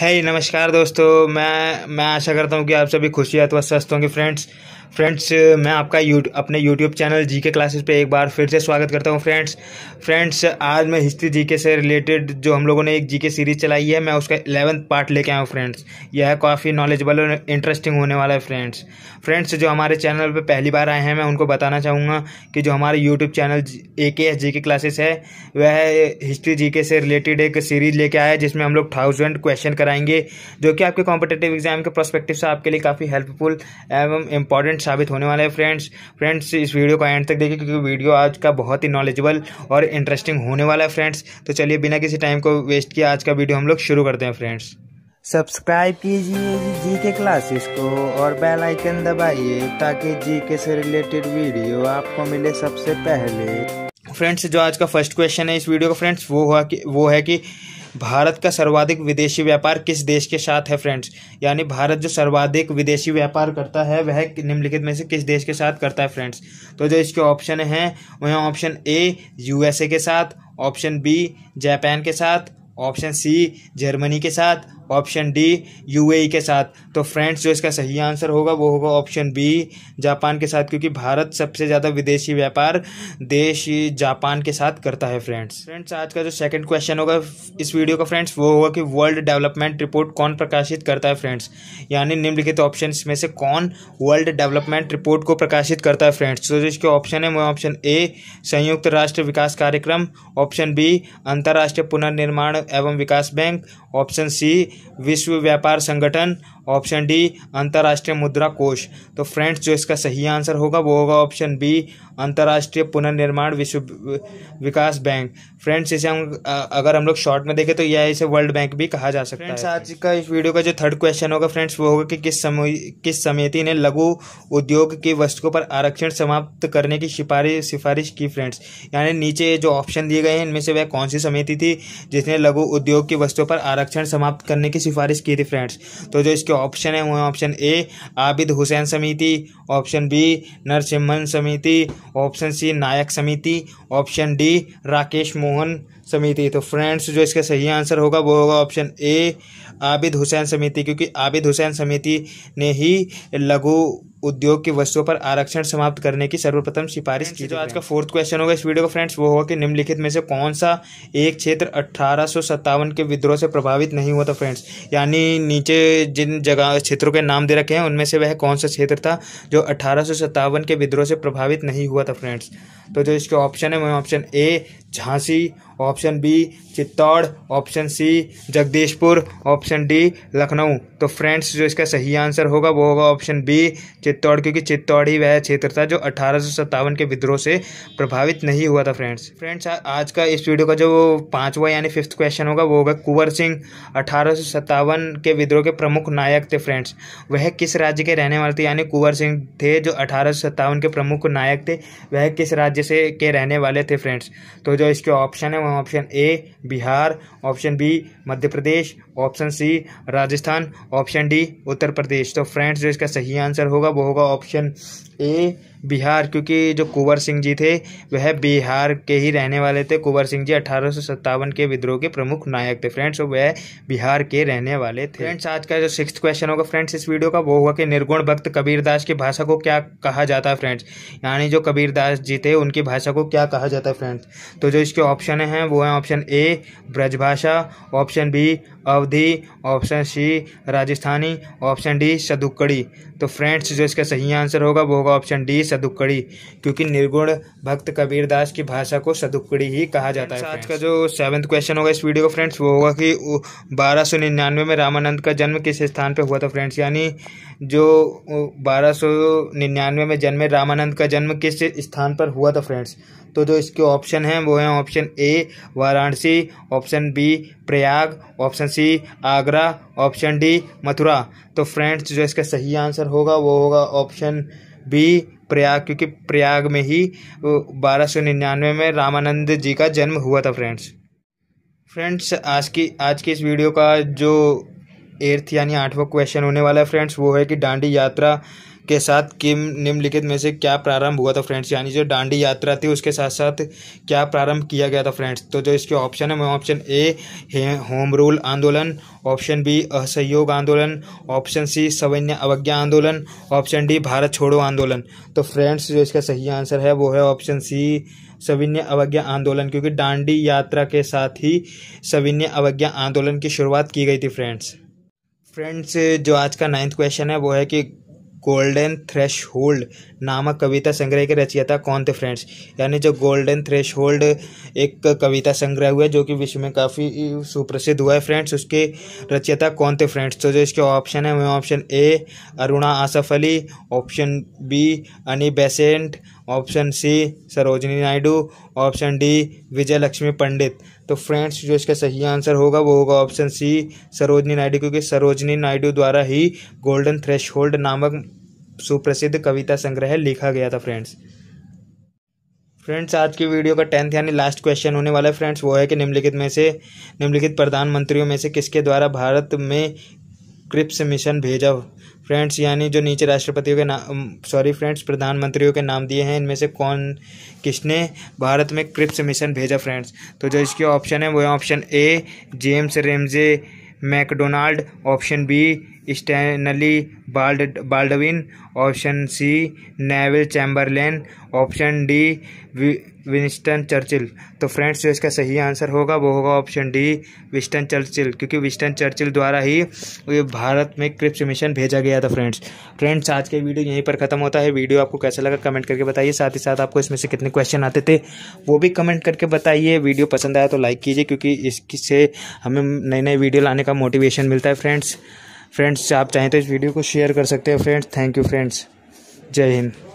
है hey, नमस्कार दोस्तों मैं मैं आशा करता हूँ कि आप सभी खुशी अथवा स्वस्थ होंगे फ्रेंड्स फ्रेंड्स मैं आपका यू अपने यूट्यूब चैनल जी के क्लासेस पे एक बार फिर से स्वागत करता हूँ फ्रेंड्स फ्रेंड्स आज मैं हिस्ट्री जी के से रिलेटेड जो हम लोगों ने एक जी के सीरीज़ चलाई है मैं उसका इलेवंथ पार्ट लेके आया हूँ फ्रेंड्स यह काफ़ी नॉलेजबल और इंटरेस्टिंग होने वाला है फ्रेंड्स फ्रेंड्स जो हमारे चैनल पर पहली बार आए हैं मैं उनको बताना चाहूँगा कि जो हमारे यूट्यूब चैनल ए के एस जी के क्लासेस है वह हिस्ट्री जी के से रिलेटेड एक सीरीज़ लेके आया है जिसमें हम लोग थाउजेंड क्वेश्चन कराएंगे जो कि आपके कॉम्पिटेटिव एग्जाम के प्रोस्पेक्टिव से आपके लिए काफ़ी हेल्पफुल एवं इम्पॉर्टेंट इंपॉर्टेंट साबित होने वाला है फ्रेंड्स फ्रेंड्स इस वीडियो को एंड तक देखिए क्योंकि वीडियो आज का बहुत ही नॉलेजेबल और इंटरेस्टिंग होने वाला है फ्रेंड्स तो चलिए बिना किसी टाइम को वेस्ट किए आज का वीडियो हम लोग शुरू करते हैं फ्रेंड्स सब्सक्राइब कीजिए जी के क्लासेस को और बेल आइकन दबाइए ताकि जी के से रिलेटेड वीडियो आपको मिले सबसे पहले फ्रेंड्स जो आज का फर्स्ट क्वेश्चन है इस वीडियो का फ्रेंड्स वो हुआ कि वो है कि भारत का सर्वाधिक विदेशी व्यापार किस देश के साथ है फ्रेंड्स यानी भारत जो सर्वाधिक विदेशी व्यापार करता है वह निम्नलिखित में से किस देश के साथ करता है फ्रेंड्स तो जो इसके ऑप्शन हैं वह ऑप्शन ए यूएसए के साथ ऑप्शन बी जापान के साथ ऑप्शन सी जर्मनी के साथ ऑप्शन डी यूएई e के साथ तो फ्रेंड्स जो इसका सही आंसर होगा वो होगा ऑप्शन बी जापान के साथ क्योंकि भारत सबसे ज़्यादा विदेशी व्यापार देश जापान के साथ करता है फ्रेंड्स फ्रेंड्स आज का जो सेकंड क्वेश्चन होगा इस वीडियो का फ्रेंड्स वो होगा कि वर्ल्ड डेवलपमेंट रिपोर्ट कौन प्रकाशित करता है फ्रेंड्स यानी निम्नलिखित ऑप्शन में से कौन वर्ल्ड डेवलपमेंट रिपोर्ट को प्रकाशित करता है फ्रेंड्स तो जो इसके ऑप्शन है वो ऑप्शन ए संयुक्त राष्ट्र विकास कार्यक्रम ऑप्शन बी अंतर्राष्ट्रीय पुनर्निर्माण एवं विकास बैंक ऑप्शन सी विश्व व्यापार संगठन ऑप्शन डी अंतर्राष्ट्रीय मुद्रा कोष तो फ्रेंड्स जो इसका सही आंसर होगा वो होगा ऑप्शन बी अंतर्राष्ट्रीय पुनर्निर्माण विश्व विकास बैंक फ्रेंड्स इसे हम अगर हम लोग शॉर्ट में देखें तो यह इसे वर्ल्ड बैंक भी कहा जा सकता है आज का इस वीडियो का जो थर्ड क्वेश्चन होगा फ्रेंड्स वो होगा कि किस समय किस समिति ने लघु उद्योग की वस्तुओं पर आरक्षण समाप्त करने की सिफारिश सिफारिश की फ्रेंड्स यानी नीचे जो ऑप्शन दिए गए हैं इनमें से वह कौन सी समिति थी जिसने लघु उद्योग की वस्तुओं पर आरक्षण समाप्त करने करने की सिफारिश की थी फ्रेंड्स तो जो इसके ऑप्शन हैं वो हैं ऑप्शन ए आबिद हुसैन समिति ऑप्शन बी नरसिम्हन समिति ऑप्शन सी नायक समिति ऑप्शन डी राकेश मोहन समिति तो फ्रेंड्स जो इसका सही आंसर होगा वो होगा ऑप्शन ए आबिद हुसैन समिति क्योंकि आबिद हुसैन समिति ने ही लघु उद्योग की वस्तुओं पर आरक्षण समाप्त करने की सर्वप्रथम सिफारिश की जो आज का फोर्थ क्वेश्चन होगा इस वीडियो का फ्रेंड्स वो होगा कि निम्नलिखित में से कौन सा एक क्षेत्र अट्ठारह के विद्रोह से प्रभावित नहीं हुआ था फ्रेंड्स यानी नीचे जिन जगह क्षेत्रों के नाम दे रखे हैं उनमें से वह कौन सा क्षेत्र था जो अट्ठारह के विद्रोह से प्रभावित नहीं हुआ था फ्रेंड्स तो जो इसके ऑप्शन है वह option A Jhansi option B Chittor option C Jagdishpur option D Lucknow तो फ्रेंड्स जो इसका सही आंसर होगा वो होगा ऑप्शन बी चित्तौड़ क्योंकि चित्तौड़ ही वह क्षेत्र था जो अठारह के विद्रोह से प्रभावित नहीं हुआ था फ्रेंड्स फ्रेंड्स आज का इस वीडियो का जो पाँचवा यानी फिफ्थ क्वेश्चन होगा वो होगा कुंवर सिंह अठारह के विद्रोह के प्रमुख नायक थे फ्रेंड्स वह किस राज्य के रहने वाले थे यानी कुंवर सिंह थे जो अठारह के प्रमुख नायक थे वह किस राज्य से के रहने वाले थे फ्रेंड्स तो जो चॉइस के ऑप्शन है वह option A Bihar option B Madhya Pradesh option C Rajasthan option D Uttar Pradesh तो फ्रेंड्स जो इसका सही आंसर होगा वो होगा ऑप्शन ए बिहार क्योंकि जो कुंवर सिंह जी थे वह बिहार के ही रहने वाले थे कुंवर सिंह जी अठारह के विद्रोह के प्रमुख नायक थे फ्रेंड्स और वह बिहार के रहने वाले थे फ्रेंड्स आज का जो सिक्स क्वेश्चन होगा फ्रेंड्स इस वीडियो का वो हुआ कि निर्गुण भक्त कबीरदास की भाषा को क्या कहा जाता है फ्रेंड्स यानी जो कबीरदास जी थे उनकी भाषा को क्या कहा जाता है फ्रेंड्स तो जो इसके ऑप्शन हैं वो हैं option A Brajbhasha option B Awadhi option C Rajasthani option D Sadhukkadi तो फ्रेंड्स जो इसका सही आंसर होगा वो होगा ऑप्शन डी सदुक्कड़ी क्योंकि निर्गुण भक्त कबीरदास की भाषा को सदुक्कड़ी ही कहा जाता है अच्छा, आज का जो सेवन्थ क्वेश्चन होगा इस वीडियो का फ्रेंड्स वो होगा कि बारह सौ निन्यानवे में रामानंद का जन्म किस स्थान पर हुआ था फ्रेंड्स यानी जो बारह सौ निन्यानवे में जन्मे रामानंद का जन्म किस स्थान पर हुआ था फ्रेंड्स तो जो इसके ऑप्शन हैं वो हैं option A Varanasi option B Prayag option C Agra option D Mathura तो फ्रेंड्स जो इसका सही आंसर होगा वो होगा ऑप्शन भी प्रयाग क्योंकि प्रयाग में ही बारह सौ निन्यानवे में रामानंद जी का जन्म हुआ था फ्रेंड्स फ्रेंड्स आज की आज की इस वीडियो का जो एर्थ यानी आठवां क्वेश्चन होने वाला है फ्रेंड्स वो है कि डांडी यात्रा के साथ किम निम्नलिखित में से क्या प्रारंभ हुआ था फ्रेंड्स यानी जो डांडी यात्रा थी उसके साथ साथ क्या प्रारंभ किया गया था फ्रेंड्स तो जो इसके ऑप्शन है ऑप्शन ए होम रूल आंदोलन ऑप्शन बी असहयोग आंदोलन ऑप्शन सी सवैन्य अवज्ञा आंदोलन ऑप्शन डी भारत छोड़ो आंदोलन तो फ्रेंड्स जो इसका सही आंसर है वो है ऑप्शन सी सविन्य अवज्ञा आंदोलन क्योंकि डांडी यात्रा के साथ ही सविन्य अवज्ञा आंदोलन की शुरुआत की गई थी फ्रेंड्स फ्रेंड्स जो आज का नाइन्थ क्वेश्चन है वो है कि गोल्डन थ्रेश होल्ड नामक कविता संग्रह के रचयिता कौन थे फ्रेंड्स यानी जो गोल्डन थ्रेश होल्ड एक कविता संग्रह हुआ जो कि विश्व में काफ़ी सुप्रसिद्ध हुआ है फ्रेंड्स उसके रचयिता कौन थे फ्रेंड्स तो जो इसके ऑप्शन है वह option A Aruna Asaf Ali option B Annie Besant option C Sarojini Naidu option D Vijaya Lakshmi Pandit तो फ्रेंड्स जो इसका सही आंसर होगा वो होगा ऑप्शन सी सरोजनी नायडू क्योंकि सरोजनी नायडू द्वारा ही गोल्डन थ्रेश नामक सुप्रसिद्ध कविता संग्रह लिखा गया था फ्रेंड्स फ्रेंड्स आज की वीडियो का टेंथ यानी लास्ट क्वेश्चन होने वाला है फ्रेंड्स वो है कि निम्नलिखित में से निम्नलिखित प्रधानमंत्रियों में से किसके द्वारा भारत में क्रिप्स मिशन भेजा फ्रेंड्स यानी जो नीचे राष्ट्रपतियों के नाम सॉरी फ्रेंड्स प्रधानमंत्रियों के नाम दिए हैं इनमें से कौन किसने भारत में क्रिप्स मिशन भेजा फ्रेंड्स तो जो इसके ऑप्शन है वो है option A James Ramsay MacDonald option B Stanley Bald Baldwin option C Neville Chamberlain option D Winston Churchill तो फ्रेंड्स जो इसका सही आंसर होगा वो होगा ऑप्शन डी विंस्टन चर्चिल क्योंकि विंस्टन चर्चिल द्वारा ही भारत में क्रिप्स मिशन भेजा गया था फ्रेंड्स फ्रेंड्स आज के वीडियो यहीं पर ख़त्म होता है वीडियो आपको कैसा लगा कमेंट करके बताइए साथ ही साथ आपको इसमें से कितने क्वेश्चन आते थे वो भी कमेंट करके बताइए वीडियो पसंद आया तो लाइक कीजिए क्योंकि इससे हमें नए नए वीडियो लाने का मोटिवेशन मिलता है फ्रेंड्स फ्रेंड्स आप चाहें तो इस वीडियो को शेयर कर सकते हैं फ्रेंड्स थैंक यू फ्रेंड्स जय हिंद